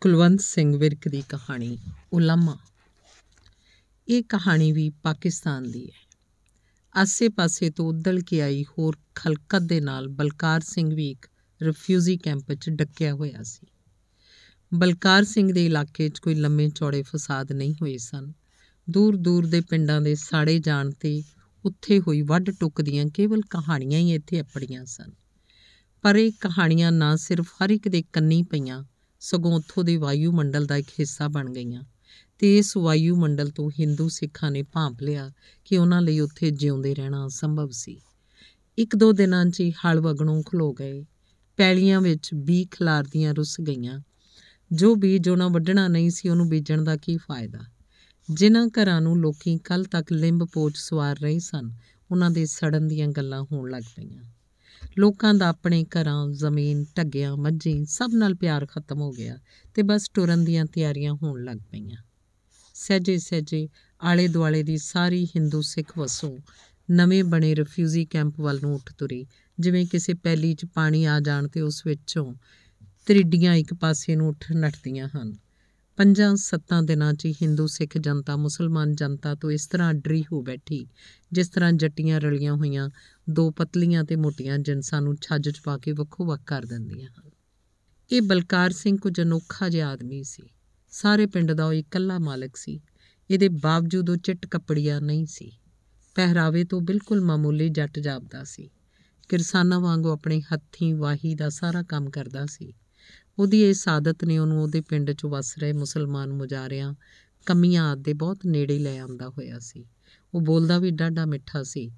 ਕੁਲਵੰਤ ਸਿੰਘ ਵਿਰਕ ਦੀ ਕਹਾਣੀ ਉਲਾਮਾ ਇਹ ਕਹਾਣੀ ਵੀ ਪਾਕਿਸਤਾਨ ਦੀ ਹੈ ਆਸੇ-ਪਾਸੇ ਤੋਂ ਉਦਲ ਕੇ ਆਈ ਹੋਰ ਖਲਕਤ ਦੇ ਨਾਲ ਬਲਕਾਰ ਸਿੰਘ ਵੀ ਇੱਕ ਰਿਫਿਊਜੀ ਕੈਂਪ 'ਚ ਡੱਕਿਆ ਹੋਇਆ ਸੀ ਬਲਕਾਰ ਸਿੰਘ ਦੇ ਇਲਾਕੇ 'ਚ ਕੋਈ ਲੰਮੇ ਚੌੜੇ ਫਸਾਦ ਨਹੀਂ ਹੋਏ ਸਨ ਦੂਰ-ਦੂਰ ਦੇ ਪਿੰਡਾਂ ਦੇ ਸਾੜੇ ਜਾਣ ਤੇ ਉੱਥੇ ਹੋਈ ਵੱਢ ਟੁੱਕ ਦੀਆਂ ਕੇਵਲ ਕਹਾਣੀਆਂ ਹੀ ਇੱਥੇ ਅਪੜੀਆਂ ਸਨ ਪਰ ਇਹ ਕਹਾਣੀਆਂ ਨਾ ਸਿਰਫ ਹਰ ਇੱਕ ਦੇ ਕੰਨੀ ਪਈਆਂ ਸਗੋਂ ਉੱਥੋਂ ਦੇ ਵਾਯੂ ਮੰਡਲ ਦਾ ਇੱਕ ਹਿੱਸਾ ਬਣ ਗਈਆਂ ਤੇ ਇਸ ਵਾਯੂ ਮੰਡਲ ਤੋਂ ਹਿੰਦੂ ਸਿੱਖਾਂ ਨੇ ਭਾਂਪ ਲਿਆ ਕਿ ਉਹਨਾਂ ਲਈ ਉੱਥੇ ਜਿਉਂਦੇ ਰਹਿਣਾ ਸੰਭਵ ਸੀ ਇੱਕ ਦੋ ਦਿਨਾਂ 'ਚ ਹੀ ਹਲ ਵਗਣੋਂ ਖਲੋ ਗਏ ਪੈਲੀਆਂ ਵਿੱਚ ਬੀ ਖਲਾਰਦੀਆਂ ਰੁੱਸ ਗਈਆਂ ਜੋ ਬੀਜ ਉਹਨਾਂ ਵੱਢਣਾ ਨਹੀਂ ਸੀ ਉਹਨੂੰ ਬੀਜਣ ਦਾ ਕੀ ਫਾਇਦਾ ਜਿਨ੍ਹਾਂ ਘਰਾਂ ਨੂੰ ਲੋਕੀ ਕੱਲ ਤੱਕ ਲਿੰਬ ਪੋਚ ਸਵਾਰ ਰਹੇ ਸਨ ਉਹਨਾਂ ਦੇ ਸੜਨ ਦੀਆਂ ਗੱਲਾਂ ਹੋਣ ਲੱਗ ਪਈਆਂ ਲੋਕਾਂ ਦਾ ਆਪਣੇ ਘਰਾਂ ਜ਼ਮੀਨ ਟੱਗਿਆ ਮੱਝੀ ਸਭ ਨਾਲ ਪਿਆਰ ਖਤਮ ਹੋ ਗਿਆ ਤੇ ਬਸ ਟੁਰਨ ਦੀਆਂ ਤਿਆਰੀਆਂ ਹੋਣ ਲੱਗ ਪਈਆਂ ਸਹਜੇ ਸਹਜੇ ਆਲੇ ਦੁਆਲੇ ਦੀ ਸਾਰੀ ਹਿੰਦੂ ਸਿੱਖ ਵਸੋ ਨਵੇਂ ਬਣੇ ਰਿਫਿਊਜੀ ਕੈਂਪ ਵੱਲ ਨੂੰ ਉੱਠ ਤੁਰੀ ਜਿਵੇਂ ਕਿਸੇ ਪੈਲੀ 'ਚ ਪਾਣੀ ਆ ਜਾਣ ਤੇ ਉਸ ਵਿੱਚੋਂ ਤ੍ਰਿੱਡੀਆਂ ਇੱਕ ਪਾਸੇ ਨੂੰ ਉੱਠ ਨੱਟਦੀਆਂ ਹਨ ਪੰਜਾਂ ਸੱਤਾਂ ਦਿਨਾਂ 'ਚ ਹਿੰਦੂ ਸਿੱਖ ਜਨਤਾ ਮੁਸਲਮਾਨ ਜਨਤਾ ਤੋਂ ਇਸ ਤਰ੍ਹਾਂ ਡਰੀ ਹੋ ਬੈਠੀ ਜਿਸ ਤਰ੍ਹਾਂ ਜੱਟੀਆਂ ਰਲੀਆਂ ਹੋਈਆਂ ਦੋ ਪਤਲੀਆਂ ਤੇ ਮੋਟੀਆਂ ਜਿੰਸਾਂ ਨੂੰ ਛੱਜ 'ਚ ਪਾ ਕੇ ਵੱਖੋ ਵੱਖ ਕਰ ਦਿੰਦੀਆਂ ਹਨ ਇਹ ਬਲਕਾਰ ਸਿੰਘ ਕੁਝ ਅਨੋਖਾ ਜਿਹਾ ਆਦਮੀ ਸੀ ਸਾਰੇ ਪਿੰਡ ਦਾ ਉਹ ਇਕੱਲਾ ਮਾਲਕ ਸੀ ਇਹਦੇ ਬਾਵਜੂਦ ਉਹ ਚਿੱਟ ਕੱਪੜੀਆ ਨਹੀਂ ਸੀ ਪਹਿਰਾਵੇ ਤੋਂ ਬਿਲਕੁਲ ਮਾਮੂਲੀ ਜੱਟ ਜਾਪਦਾ ਸੀ ਕਿਰਸਾਨਾਂ ਵਾਂਗੂ ਆਪਣੇ ਹੱਥੀਂ ਵਾਹੀ ਦਾ ਸਾਰਾ ਕੰਮ ਕਰਦਾ ਸੀ ਉਹਦੀ ਇਹ ਸਾਦਤ ਨੇ ਉਹਨੂੰ ਉਹਦੇ ਪਿੰਡ 'ਚ ਵਸ ਰਹੇ ਮੁਸਲਮਾਨ ਮੁਜਾਰਿਆਂ ਕਮੀਆਂ ਆਦਿ ਦੇ ਬਹੁਤ ਨੇੜੇ ਲੈ ਆਂਦਾ ਹੋਇਆ ਸੀ ਉਹ ਬੋਲਦਾ ਵੀ ਡਾਡਾ ਮਿੱਠਾ ਸੀ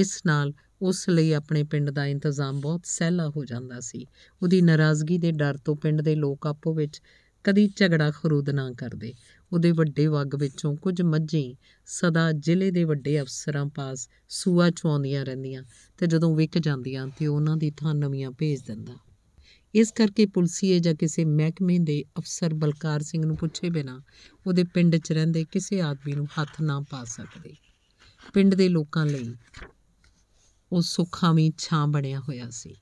ਇਸ ਨਾਲ ਉਸ ਲਈ ਆਪਣੇ ਪਿੰਡ ਦਾ ਇੰਤਜ਼ਾਮ ਬਹੁਤ ਸਹਿਲਾ ਹੋ ਜਾਂਦਾ ਸੀ ਉਹਦੀ ਨਾਰਾਜ਼ਗੀ ਦੇ ਡਰ ਤੋਂ ਪਿੰਡ ਦੇ ਲੋਕ ਆਪੋ ਵਿੱਚ ਕਦੀ ਝਗੜਾ ਖਰੂਦ ਨਾ ਕਰਦੇ ਉਹਦੇ ਵੱਡੇ ਵਗ ਵਿੱਚੋਂ ਕੁਝ ਮੱਝੀ ਸਦਾ ਜ਼ਿਲ੍ਹੇ ਦੇ ਵੱਡੇ ਅਫਸਰਾਂ ਪਾਸ ਸੂਆ ਚਵਾਉਂਦੀਆਂ ਰਹਿੰਦੀਆਂ ਤੇ ਜਦੋਂ ਵਿਕ ਜਾਂਦੀਆਂ ਤੇ ਉਹਨਾਂ ਦੀ ਥਾਂ ਨਵੀਆਂ ਭੇਜ ਦਿੰਦਾ ਇਸ ਕਰਕੇ ਪੁਲਸੀਏ ਜਾਂ ਕਿਸੇ ਮਹਿਕਮੇ ਦੇ ਅਫਸਰ ਬਲਕਾਰ ਸਿੰਘ ਨੂੰ ਪੁੱਛੇ ਬਿਨਾ ਉਹਦੇ ਪਿੰਡ 'ਚ ਰਹਿੰਦੇ ਕਿਸੇ ਆਦਮੀ ਨੂੰ ਹੱਥ ਨਾ ਪਾ ਸਕਦੇ ਪਿੰਡ ਦੇ ਲੋਕਾਂ ਲਈ ਉਹ ਸੁੱਖਾਂ ਵੀ ਛਾਂ ਬਣਿਆ ਹੋਇਆ ਸੀ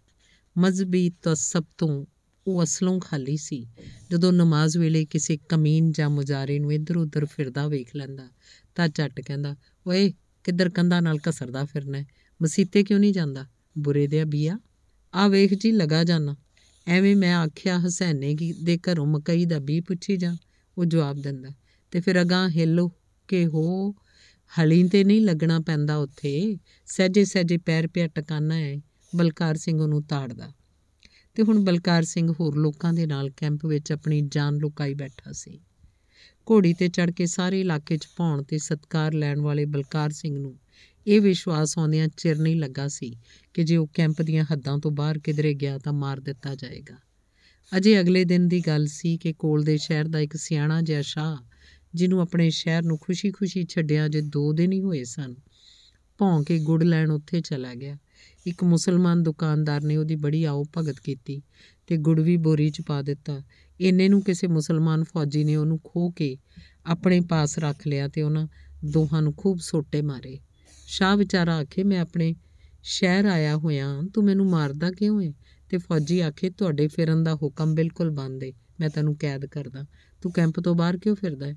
ਮਜ਼ਬੀ ਤਸਬ ਸਭ ਤੋਂ ਉਹ ਅਸਲੋਂ ਖਾਲੀ ਸੀ ਜਦੋਂ ਨਮਾਜ਼ ਵੇਲੇ ਕਿਸੇ ਕਮੀਨ ਜਾਂ ਮੁਜਾਰੇ ਨੂੰ ਇੱਧਰ ਉੱਧਰ ਫਿਰਦਾ ਵੇਖ ਲੈਂਦਾ ਤਾਂ ਝੱਟ ਕਹਿੰਦਾ ਓਏ ਕਿੱਧਰ ਕੰਧਾਂ ਨਾਲ ਕਸਰਦਾ ਫਿਰਨਾ ਮਸੀਤੇ ਕਿਉਂ ਨਹੀਂ ਜਾਂਦਾ ਬੁਰੇ ਦੇ ਬੀਆ ਆ ਵੇਖ ਜੀ ਲਗਾ ਜਾਣਾ ਐਵੇਂ ਮੈਂ ਆਖਿਆ ਹਸੈਨੇ ਕੀ ਦੇ ਘਰੋਂ ਮਕਈ ਦਾ ਵੀ ਪੁੱਛੀ ਜਾ ਉਹ ਜਵਾਬ ਦਿੰਦਾ ਤੇ ਫਿਰ ਅਗਾਂ ਹਿੱਲੋ ਕਿ ਹੋ ਹਲੀ ਤੇ ਨਹੀਂ ਲੱਗਣਾ ਪੈਂਦਾ ਉੱਥੇ ਸਹਜੇ ਸਹਜੇ ਪੈਰ ਪਿਆ ਟਿਕਾਣਾ ਹੈ ਬਲਕਾਰ ਸਿੰਘ ਉਹਨੂੰ ਤਾੜਦਾ ਤੇ ਹੁਣ ਬਲਕਾਰ ਸਿੰਘ ਹੋਰ ਲੋਕਾਂ ਦੇ ਨਾਲ ਕੈਂਪ ਵਿੱਚ ਆਪਣੀ ਜਾਨ ਲੁਕਾਈ ਬੈਠਾ ਸੀ ਘੋੜੀ ਤੇ ਚੜ ਕੇ ਸਾਰੇ ਇਲਾਕੇ 'ਚ ਭੌਣ ਤੇ ਸਤਕਾਰ ਲੈਣ ਵਾਲੇ ਬਲਕਾਰ ਸਿੰਘ ਨੂੰ ਇਹ ਵਿਸ਼ਵਾਸ ਆਉਂਦਿਆਂ ਚਿਰ ਨਹੀਂ ਲੱਗਾ ਸੀ ਕਿ ਜੇ ਉਹ ਕੈਂਪ ਦੀਆਂ ਹੱਦਾਂ ਤੋਂ ਬਾਹਰ ਕਿਧਰੇ ਗਿਆ ਤਾਂ ਮਾਰ ਦਿੱਤਾ ਜਾਏਗਾ ਅਜੇ ਅਗਲੇ ਦਿਨ ਦੀ ਗੱਲ ਸੀ ਕਿ ਕੋਲ ਦੇ ਸ਼ਹਿਰ ਦਾ ਇੱਕ ਸਿਆਣਾ ਜਿਹਾ ਸ਼ਾਹ ਜਿਹਨੂੰ ਆਪਣੇ ਸ਼ਹਿਰ ਨੂੰ ਖੁਸ਼ੀ-ਖੁਸ਼ੀ ਛੱਡਿਆ ਜੇ 2 ਦਿਨ ਹੀ ਹੋਏ ਸਨ ਭੌਂ ਕੇ ਗੁੜ ਲੈਣ ਉੱਥੇ ਚਲਾ ਗਿਆ ਇੱਕ ਮੁਸਲਮਾਨ ਦੁਕਾਨਦਾਰ ਨੇ ਉਹਦੀ ਬੜੀ ਆਓ ਭਗਤ ਕੀਤੀ ਤੇ ਗੁੜ ਵੀ ਬੋਰੀ 'ਚ ਪਾ ਦਿੱਤਾ ਇੰਨੇ ਨੂੰ ਕਿਸੇ ਮੁਸਲਮਾਨ ਫੌਜੀ ਨੇ ਉਹਨੂੰ ਖੋ ਕੇ ਆਪਣੇ ਪਾਸ ਰੱਖ ਲਿਆ ਤੇ ਉਹਨਾਂ ਦੋਹਾਂ ਨੂੰ ਖੂਬ ਸੋਟੇ ਮਾਰੇ ਸ਼ਾਹ ਵਿਚਾਰਾ ਆਖੇ ਮੈਂ ਆਪਣੇ ਸ਼ਹਿਰ ਆਇਆ ਹੋਇਆ ਤੂੰ ਮੈਨੂੰ ਮਾਰਦਾ ਕਿਉਂ ਏ ਤੇ ਫੌਜੀ ਆਖੇ ਤੁਹਾਡੇ ਫਿਰਨ ਦਾ ਹੁਕਮ ਬਿਲਕੁਲ ਬੰਦ ਏ ਮੈਂ ਤੈਨੂੰ ਕੈਦ ਕਰਦਾ ਤੂੰ ਕੈਂਪ ਤੋਂ ਬਾਹਰ ਕਿਉਂ ਫਿਰਦਾ ਹੈ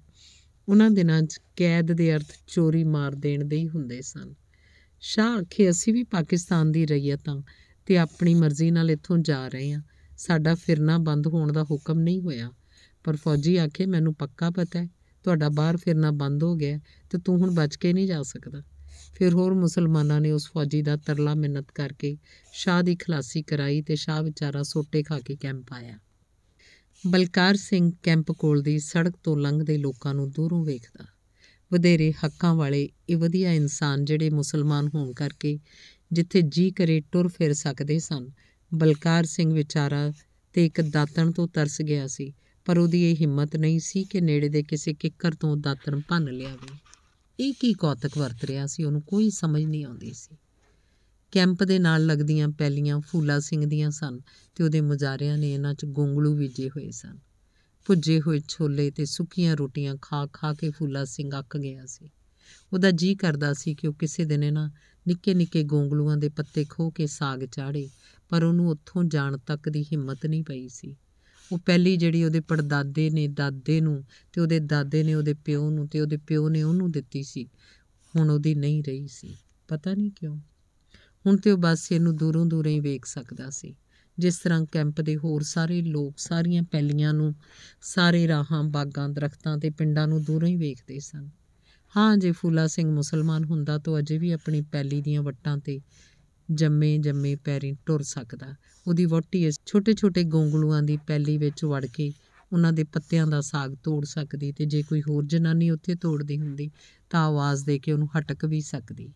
ਉਹਨਾਂ ਦਿਨਾਂ 'ਚ ਕੈਦ ਦੇ ਅਰਥ ਚੋਰੀ ਮਾਰ ਦੇਣ ਦੇ ਹੀ ਹੁੰਦੇ ਸਨ ਸ਼ਾਹ ਆਖੇ ਅਸੀਂ ਵੀ ਪਾਕਿਸਤਾਨ ਦੀ ਰਈਅਤਾਂ ਤੇ ਆਪਣੀ ਮਰਜ਼ੀ ਨਾਲ ਇੱਥੋਂ ਜਾ ਰਹੇ ਹਾਂ ਸਾਡਾ ਫਿਰਨਾ ਬੰਦ ਹੋਣ ਦਾ ਹੁਕਮ ਨਹੀਂ ਹੋਇਆ ਪਰ ਫੌਜੀ ਆਖੇ ਮੈਨੂੰ ਪੱਕਾ ਪਤਾ ਹੈ ਤੁਹਾਡਾ ਬਾਹਰ ਫਿਰਨਾ ਬੰਦ ਹੋ ਗਿਆ ਤੇ ਤੂੰ ਹੁਣ ਬਚ ਕੇ ਨਹੀਂ ਜਾ ਸਕਦਾ ਫਿਰ ਹੋਰ ਮੁਸਲਮਾਨਾਂ ਨੇ ਉਸ ਫੌਜੀ ਦਾ ਤਰਲਾ ਮਿੰਨਤ ਕਰਕੇ ਸ਼ਾਹ ਦੀ ਖਲਾਸੀ ਕਰਾਈ ਤੇ ਸ਼ਾਹ ਵਿਚਾਰਾ ਸੋਟੇ ਖਾ ਕੇ ਕੈਂਪ ਆਇਆ ਬਲਕਾਰ ਸਿੰਘ ਕੈਂਪ ਕੋਲ ਦੀ ਸੜਕ ਤੋਂ ਲੰਘਦੇ ਲੋਕਾਂ ਨੂੰ ਦੂਰੋਂ ਵੇਖਦਾ ਵਧੇਰੇ ਹੱਕਾਂ ਵਾਲੇ ਇਹ ਵਧੀਆ ਇਨਸਾਨ ਜਿਹੜੇ ਮੁਸਲਮਾਨ ਹੋਣ ਕਰਕੇ ਜਿੱਥੇ ਜੀ ਕਰੇ ਟੁਰ ਫਿਰ ਸਕਦੇ ਸਨ ਬਲਕਾਰ ਸਿੰਘ ਵਿਚਾਰਾ ਤੇ ਇੱਕ ਦਾਤਣ ਤੋਂ ਤਰਸ ਗਿਆ ਸੀ ਪਰ ਉਹਦੀ ਇਹ ਹਿੰਮਤ ਨਹੀਂ ਸੀ ਕਿ ਨੇੜੇ ਦੇ ਕਿਸੇ ਕਿੱਕਰ ਤੋਂ ਦਾਤਣ ਭੰਨ ਲਿਆਵੇ ਇਹ ਕੀ ਕੌਤਕ ਵਰਤ ਰਿਹਾ ਸੀ ਉਹਨੂੰ ਕੋਈ ਸਮਝ ਨਹੀਂ ਆਉਂਦੀ ਸੀ ਕੈਂਪ ਦੇ ਨਾਲ ਲੱਗਦੀਆਂ ਪੈਲੀਆਂ ਫੂਲਾ ਸਿੰਘ ਦੀਆਂ ਸਨ ਤੇ ਉਹਦੇ ਮੁਜਾਰਿਆਂ ਨੇ ਇਹਨਾਂ 'ਚ ਗੁੰਗਲੂ ਵਿਜੇ ਹੋਏ ਸਨ ਭੁੱਜੇ ਹੋਏ ਛੋਲੇ ਤੇ ਸੁੱਕੀਆਂ ਰੋਟੀਆਂ ਖਾ ਖਾ ਕੇ ਫੂਲਾ ਸਿੰਘ ਅੱਕ ਗਿਆ ਸੀ ਉਹਦਾ ਜੀ ਕਰਦਾ ਸੀ ਕਿ ਉਹ ਕਿਸੇ ਦਿਨ ਇਹਨਾਂ ਨਿੱਕੇ ਨਿੱਕੇ ਗੁੰਗਲੂਆਂ ਦੇ ਪੱਤੇ ਖੋ ਕੇ ਸਾਗ ਚਾੜੇ ਪਰ ਉਹਨੂੰ ਉੱਥੋਂ ਜਾਣ ਤੱਕ ਦੀ ਹਿੰਮਤ ਨਹੀਂ ਪਈ ਸੀ ਉਹ ਪਹਿਲੀ ਜਿਹੜੀ ਉਹਦੇ ਪੜਦਾਦੇ ਨੇ ਦਾਦੇ ਨੂੰ ਤੇ ਉਹਦੇ ਦਾਦੇ ਨੇ ਉਹਦੇ ਪਿਓ ਨੂੰ ਤੇ ਉਹਦੇ ਪਿਓ ਨੇ ਉਹਨੂੰ ਦਿੱਤੀ ਸੀ ਹੁਣ ਉਹਦੀ ਨਹੀਂ ਰਹੀ ਸੀ ਪਤਾ ਨਹੀਂ ਕਿਉਂ ਹੁਣ ਤੇ ਉਹ ਬਸ ਇਹਨੂੰ ਦੂਰੋਂ ਦੂਰੇ ਹੀ ਵੇਖ ਸਕਦਾ ਸੀ ਜਿਸ ਤਰ੍ਹਾਂ ਕੈਂਪ ਦੇ ਹੋਰ ਸਾਰੇ ਲੋਕ ਸਾਰੀਆਂ ਪੈਲੀਆਂ ਨੂੰ ਸਾਰੇ ਰਾਹਾਂ ਬਾਗਾਂ ਦਰਖਤਾਂ ਤੇ ਪਿੰਡਾਂ ਨੂੰ ਦੂਰੋਂ ਹੀ ਵੇਖਦੇ ਸਨ ਹਾਂ ਜੇ ਫੂਲਾ ਸਿੰਘ ਮੁਸਲਮਾਨ ਹੁੰਦਾ ਤਾਂ ਅਜੇ ਵੀ ਆਪਣੀ ਪੈਲੀ ਦੀਆਂ ਵੱਟਾਂ ਤੇ ਜੰਮੇ ਜੰਮੇ ਪੈਰੀ ਟੁਰ ਸਕਦਾ ਉਹਦੀ ਵੋਟੀ ਇਸ ਛੋਟੇ ਛੋਟੇ ਗੋਂਗਲੂਆਂ ਦੀ ਪੈਲੀ ਵਿੱਚ ਵੜ ਕੇ ਉਹਨਾਂ ਦੇ ਪੱਤਿਆਂ ਦਾ ਸਾਗ ਤੋੜ ਸਕਦੀ ਤੇ ਜੇ ਕੋਈ ਹੋਰ ਜਨਾਨੀ ਉੱਥੇ ਤੋੜਦੀ ਹੁੰਦੀ ਤਾਂ ਆਵਾਜ਼ ਦੇ ਕੇ ਉਹਨੂੰ ਹਟਕ ਵੀ ਸਕਦੀ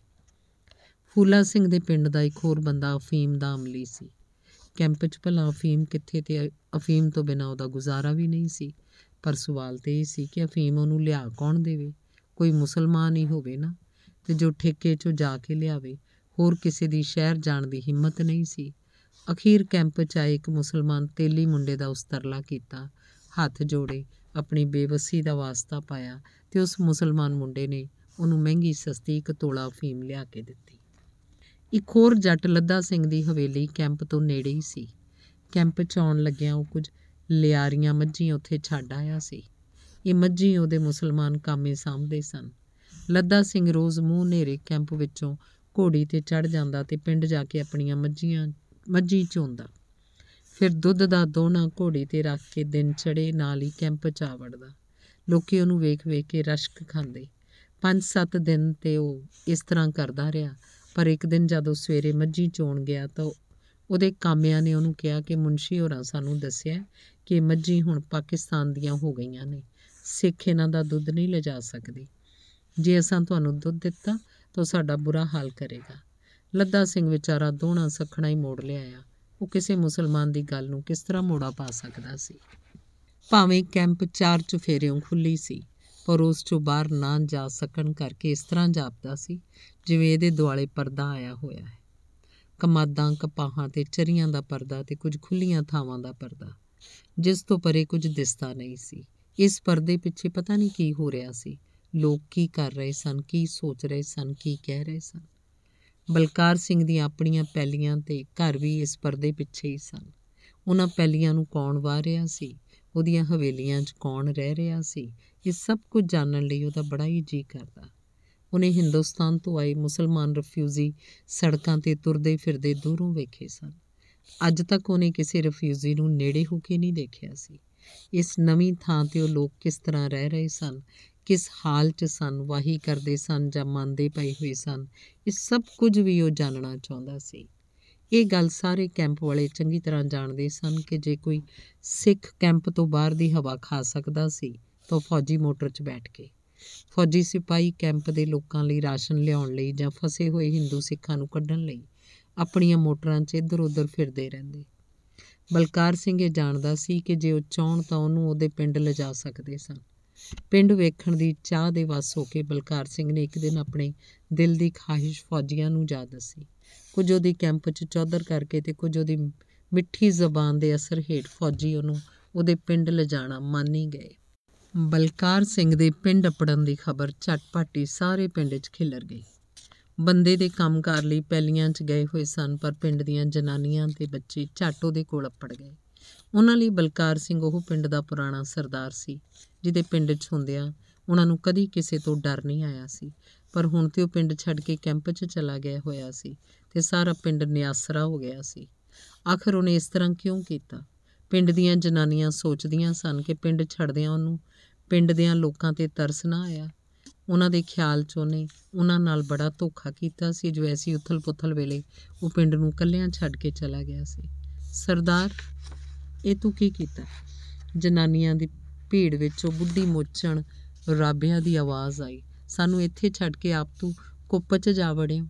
ਫੂਲਾ ਸਿੰਘ ਦੇ ਪਿੰਡ ਦਾ ਇੱਕ ਹੋਰ ਬੰਦਾ ਅਫੀਮ ਦਾ ਅਮਲੀ ਸੀ ਕੈਂਪ 'ਚ ਭਲਾ ਅਫੀਮ ਕਿੱਥੇ ਤੇ ਅਫੀਮ ਤੋਂ ਬਿਨਾ ਉਹਦਾ ਗੁਜ਼ਾਰਾ ਵੀ ਨਹੀਂ ਸੀ ਪਰ ਸਵਾਲ ਤੇ ਇਹ ਸੀ ਕਿ ਅਫੀਮ ਉਹਨੂੰ ਲਿਆ ਕੌਣ ਦੇਵੇ ਕੋਈ ਮੁਸਲਮਾਨ ਹੀ ਹੋਵੇ ਨਾ ਤੇ ਜੋ ਠੇਕੇ 'ਚੋਂ ਜਾ ਕੇ ਲਿਆਵੇ ਹੋਰ ਕਿਸੇ ਦੀ ਸ਼ਹਿਰ ਜਾਣ ਦੀ ਹਿੰਮਤ ਨਹੀਂ ਸੀ ਅਖੀਰ ਕੈਂਪ 'ਚ ਆਏ ਇੱਕ ਮੁਸਲਮਾਨ ਤੇਲੀ ਮੁੰਡੇ ਦਾ ਉਸ ਤਰਲਾ ਕੀਤਾ ਹੱਥ ਜੋੜੇ ਆਪਣੀ ਬੇਵਸੀ ਦਾ ਵਾਸਤਾ ਪਾਇਆ ਤੇ ਉਸ ਮੁਸਲਮਾਨ ਮੁੰਡੇ ਨੇ ਉਹਨੂੰ ਮਹਿੰਗੀ ਸਸਤੀ ਇੱਕ ਤੋਲਾ ਫੀਮ ਲਿਆ ਕੇ ਦਿੱਤੀ ਇੱਕ ਹੋਰ ਜੱਟ ਲੱਦਾ ਸਿੰਘ ਦੀ ਹਵੇਲੀ ਕੈਂਪ ਤੋਂ ਨੇੜੇ ਹੀ ਸੀ ਕੈਂਪ 'ਚ ਆਉਣ ਲੱਗਿਆਂ ਉਹ ਕੁਝ ਲਿਆਰੀਆਂ ਮੱਝੀਆਂ ਉੱਥੇ ਛੱਡ ਆਇਆ ਸੀ ਇਹ ਮੱਝੀ ਉਹਦੇ ਮੁਸਲਮਾਨ ਕਾਮੇ ਸਾਹਮਣੇ ਸਨ ਲੱਦਾ ਸਿੰਘ ਰੋਜ਼ ਮੂੰਹ ਨੇਰੇ ਕੈਂਪ ਵਿੱਚੋਂ ਘੋੜੀ ਤੇ ਚੜ ਜਾਂਦਾ ਤੇ ਪਿੰਡ ਜਾ ਕੇ ਆਪਣੀਆਂ ਮੱਝੀਆਂ ਮੱਝੀ ਚੋਂਦਾ ਫਿਰ ਦੁੱਧ ਦਾ ਦੋਣਾ ਘੋੜੀ ਤੇ ਰੱਖ ਕੇ ਦਿਨ ਚੜੇ ਨਾਲ ਹੀ ਕੈਂਪ ਚ ਆ ਵੜਦਾ ਲੋਕੀ ਉਹਨੂੰ ਵੇਖ-ਵੇਖ ਕੇ ਰਸ਼ਕ ਖਾਂਦੇ 5-7 ਦਿਨ ਤੇ ਉਹ ਇਸ ਤਰ੍ਹਾਂ ਕਰਦਾ ਰਿਹਾ ਪਰ ਇੱਕ ਦਿਨ ਜਦੋਂ ਸਵੇਰੇ ਮੱਝੀ ਚੋਣ ਗਿਆ ਤਾਂ ਉਹਦੇ ਕਾਮਿਆਂ ਨੇ ਉਹਨੂੰ ਕਿਹਾ ਕਿ ਮੁੰਸ਼ੀ ਹੋਰਾਂ ਸਾਨੂੰ ਦੱਸਿਆ ਕਿ ਮੱਝੀ ਹੁਣ ਪਾਕਿਸਤਾਨ ਦੀਆਂ ਹੋ ਗਈਆਂ ਨੇ ਸਿੱਖ ਇਹਨਾਂ ਦਾ ਦੁੱਧ ਨਹੀਂ ਲਿਜਾ ਸਕਦੇ ਜੇ ਅਸਾਂ ਤੁਹਾਨੂੰ ਦੁੱਧ ਦਿੱਤਾ ਤਾਂ ਸਾਡਾ ਬੁਰਾ ਹਾਲ ਕਰੇਗਾ ਲੱਦਾ ਸਿੰਘ ਵਿਚਾਰਾ ਦੋਣਾ ਸਖਣਾ ਹੀ ਮੋੜ ਲਿਆ ਆ ਉਹ ਕਿਸੇ ਮੁਸਲਮਾਨ ਦੀ ਗੱਲ ਨੂੰ ਕਿਸ ਤਰ੍ਹਾਂ ਮੋੜਾ ਪਾ ਸਕਦਾ ਸੀ ਭਾਵੇਂ ਕੈਂਪ ਚਾਰ ਚੁਫੇਰਿਓਂ ਖੁੱਲੀ ਸੀ ਪਰ ਉਸ ਚੋਂ ਬਾਹਰ ਨਾ ਜਾ ਸਕਣ ਕਰਕੇ ਇਸ ਤਰ੍ਹਾਂ ਜਾਪਦਾ ਸੀ ਜਿਵੇਂ ਇਹਦੇ ਦੁਆਲੇ ਪਰਦਾ ਆਇਆ ਹੋਇਆ ਹੈ ਕਮਾਦਾਂ ਕਪਾਹਾਂ ਤੇ ਚਰੀਆਂ ਦਾ ਪਰਦਾ ਤੇ ਕੁਝ ਖੁੱਲੀਆਂ ਥਾਵਾਂ ਦਾ ਪਰਦਾ ਜਿਸ ਤੋਂ ਪਰੇ ਕੁਝ ਦਿਸਦਾ ਨਹੀਂ ਸੀ ਇਸ ਪਰਦੇ ਪਿੱਛੇ ਪਤਾ ਨਹੀਂ ਕੀ ਹੋ ਰਿਹਾ ਸੀ ਲੋਕ ਕੀ ਕਰ ਰਹੇ ਸਨ ਕੀ ਸੋਚ ਰਹੇ ਸਨ ਕੀ ਕਹਿ ਰਹੇ ਸਨ ਬਲਕਾਰ ਸਿੰਘ ਦੀਆਂ ਆਪਣੀਆਂ ਪੈਲੀਆਂ ਤੇ ਘਰ ਵੀ ਇਸ ਪਰਦੇ ਪਿੱਛੇ ਹੀ ਸਨ ਉਹਨਾਂ ਪੈਲੀਆਂ ਨੂੰ ਕੌਣ ਵਾਹ ਰਿਹਾ ਸੀ ਉਹਦੀਆਂ ਹਵੇਲੀਆਂ 'ਚ ਕੌਣ ਰਹਿ ਰਿਹਾ ਸੀ ਇਹ ਸਭ ਕੁਝ ਜਾਣਨ ਲਈ ਉਹਦਾ ਬੜਾ ਹੀ ਜੀ ਕਰਦਾ ਉਹਨੇ ਹਿੰਦੁਸਤਾਨ ਤੋਂ ਆਏ ਮੁਸਲਮਾਨ ਰਫਿਊਜੀ ਸੜਕਾਂ ਤੇ ਤੁਰਦੇ ਫਿਰਦੇ ਦੂਰੋਂ ਵੇਖੇ ਸਨ ਅੱਜ ਤੱਕ ਉਹਨੇ ਕਿਸੇ ਰਫਿਊਜੀ ਨੂੰ ਨੇੜੇ ਹੋ ਕੇ ਨਹੀਂ ਦੇਖਿਆ ਸੀ ਇਸ ਨਵੀਂ ਥਾਂ ਤੇ ਉਹ ਲੋਕ ਕਿਸ ਤਰ੍ਹਾਂ ਰਹਿ ਰਹੇ ਸਨ ਕਿਸ ਹਾਲ 'ਚ ਸਨ ਵਾਹੀ ਕਰਦੇ ਸਨ ਜਾਂ ਮੰਨਦੇ ਪਏ ਹੋਏ ਸਨ ਇਹ ਸਭ ਕੁਝ ਵੀ ਉਹ ਜਾਣਨਾ ਚਾਹੁੰਦਾ ਸੀ ਇਹ ਗੱਲ ਸਾਰੇ ਕੈਂਪ ਵਾਲੇ ਚੰਗੀ ਤਰ੍ਹਾਂ ਜਾਣਦੇ ਸਨ ਕਿ ਜੇ ਕੋਈ ਸਿੱਖ ਕੈਂਪ ਤੋਂ ਬਾਹਰ ਦੀ ਹਵਾ ਖਾ ਸਕਦਾ ਸੀ ਤਾਂ ਫੌਜੀ ਮੋਟਰ 'ਚ ਬੈਠ ਕੇ ਫੌਜੀ ਸਿਪਾਈ ਕੈਂਪ ਦੇ ਲੋਕਾਂ ਲਈ ਰਾਸ਼ਨ ਲਿਆਉਣ ਲਈ ਜਾਂ ਫਸੇ ਹੋਏ ਹਿੰਦੂ ਸਿੱਖਾਂ ਨੂੰ ਕੱਢਣ ਲਈ ਆਪਣੀਆਂ ਮੋਟਰਾਂ 'ਚ ਇੱਧਰ-ਉੱਧਰ ਫਿਰਦੇ ਰਹਿੰਦੇ ਬਲਕਾਰ ਸਿੰਘ ਇਹ ਜਾਣਦਾ ਸੀ ਕਿ ਜੇ ਉਹ ਚਾਹਣ ਤਾਂ ਉਹਨੂੰ ਉਹਦੇ ਪਿੰਡ ਲਿਜਾ ਸਕਦੇ ਸਨ ਪਿੰਡ ਵੇਖਣ ਦੀ ਚਾਹ ਦੇ ਵੱਸ ਹੋ ਕੇ ਬਲਕਾਰ ਸਿੰਘ ਨੇ ਇੱਕ ਦਿਨ ਆਪਣੇ ਦਿਲ ਦੀ ਖਾਹਿਸ਼ ਫੌਜੀਆਂ ਨੂੰ ਜਾ ਦੱਸੀ ਕੁਝ ਉਹਦੀ ਕੈਂਪ 'ਚ ਚੌਧਰ ਕਰਕੇ ਤੇ ਕੁਝ ਉਹਦੀ ਮਿੱਠੀ ਜ਼ਬਾਨ ਦੇ ਅਸਰ ਹੇਠ ਫੌਜੀ ਉਹਨੂੰ ਉਹਦੇ ਪਿੰਡ ਲਿਜਾਣਾ ਮੰਨ ਹੀ ਗਏ ਬਲਕਾਰ ਸਿੰਘ ਦੇ ਪਿੰਡ ਅਪੜਨ ਦੀ ਖਬਰ ਝਟਪਟ ਸਾਰੇ ਪਿੰਡ 'ਚ ਖਿਲਰ ਗਈ ਬੰਦੇ ਦੇ ਕੰਮਕਾਰ ਲਈ ਪਹਿਲੀਆਂ 'ਚ ਗਏ ਹੋਏ ਸਨ ਪਰ ਪਿੰਡ ਦੀਆਂ ਜਨਾਨੀਆਂ ਤੇ ਬੱਚੇ ਝਾਟੋ ਦੇ ਕੋਲ ਅਪੜ ਗਏ ਉਹਨਾਂ ਲਈ ਬਲਕਾਰ ਸਿੰਘ ਉਹ ਪਿੰਡ ਦਾ ਪੁਰਾਣਾ ਸਰਦਾਰ ਸੀ ਜਿਹਦੇ ਪਿੰਡ 'ਚ ਹੁੰਦੇ ਆ ਉਹਨਾਂ ਨੂੰ ਕਦੀ ਕਿਸੇ ਤੋਂ ਡਰ ਨਹੀਂ ਆਇਆ ਸੀ ਪਰ ਹੁਣ ਤੇ ਉਹ ਪਿੰਡ ਛੱਡ ਕੇ ਕੈਂਪ 'ਚ ਚਲਾ ਗਿਆ ਹੋਇਆ ਸੀ ਤੇ ਸਾਰਾ ਪਿੰਡ ਨਿਆਸਰਾ ਹੋ ਗਿਆ ਸੀ ਆਖਰ ਉਹਨੇ ਇਸ ਤਰ੍ਹਾਂ ਕਿਉਂ ਕੀਤਾ ਪਿੰਡ ਦੀਆਂ ਜਨਾਨੀਆਂ ਸੋਚਦੀਆਂ ਸਨ ਕਿ ਪਿੰਡ ਛੱਡਦਿਆਂ ਉਹਨੂੰ ਪਿੰਡ ਦੇਆਂ ਲੋਕਾਂ ਤੇ ਤਰਸ ਨਾ ਆਇਆ ਉਹਨਾਂ ਦੇ ਖਿਆਲ 'ਚ ਉਹਨੇ ਉਹਨਾਂ ਨਾਲ ਬੜਾ ਧੋਖਾ ਕੀਤਾ ਸੀ ਜੋ ਐਸੀ ਉਥਲ-ਪੁਥਲ ਵੇਲੇ ਉਹ ਪਿੰਡ ਨੂੰ ਕੱਲਿਆਂ ਛੱਡ ਕੇ ਚਲਾ ਗਿਆ ਸੀ ਸਰਦਾਰ ਇਹ ਤੂੰ ਕੀ ਕੀਤਾ ਜਨਾਨੀਆਂ ਦੀ ਭੀੜ ਵਿੱਚੋਂ ਬੁੱਢੀ ਮੋਚਣ ਰਾਬਿਆ ਦੀ ਆਵਾਜ਼ ਆਈ ਸਾਨੂੰ ਇੱਥੇ ਛੱਡ ਕੇ ਆਪ ਤੂੰ ਕੁੱਪ 'ਚ ਜਾ ਵੜੇ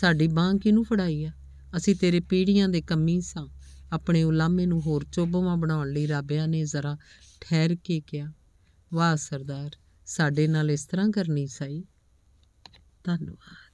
ਸਾਡੀ ਬਾਹ ਕਿਹਨੂੰ ਫੜਾਈ ਆ ਅਸੀਂ ਤੇਰੇ ਪੀੜੀਆਂ ਦੇ ਕੰਮੀ ਸਾਂ ਆਪਣੇ ਉਲਾਮੇ ਨੂੰ ਹੋਰ ਚੋਬਵਾ ਬਣਾਉਣ ਲਈ ਰਾਬਿਆ ਨੇ ਜ਼ਰਾ ਠਹਿਰ ਕੇ ਕਿਹਾ ਵਾਹ ਸਰਦਾਰ ਸਾਡੇ ਨਾਲ ਇਸ ਤਰ੍ਹਾਂ ਕਰਨੀ ਸਹੀ ਧੰਨਵਾਦ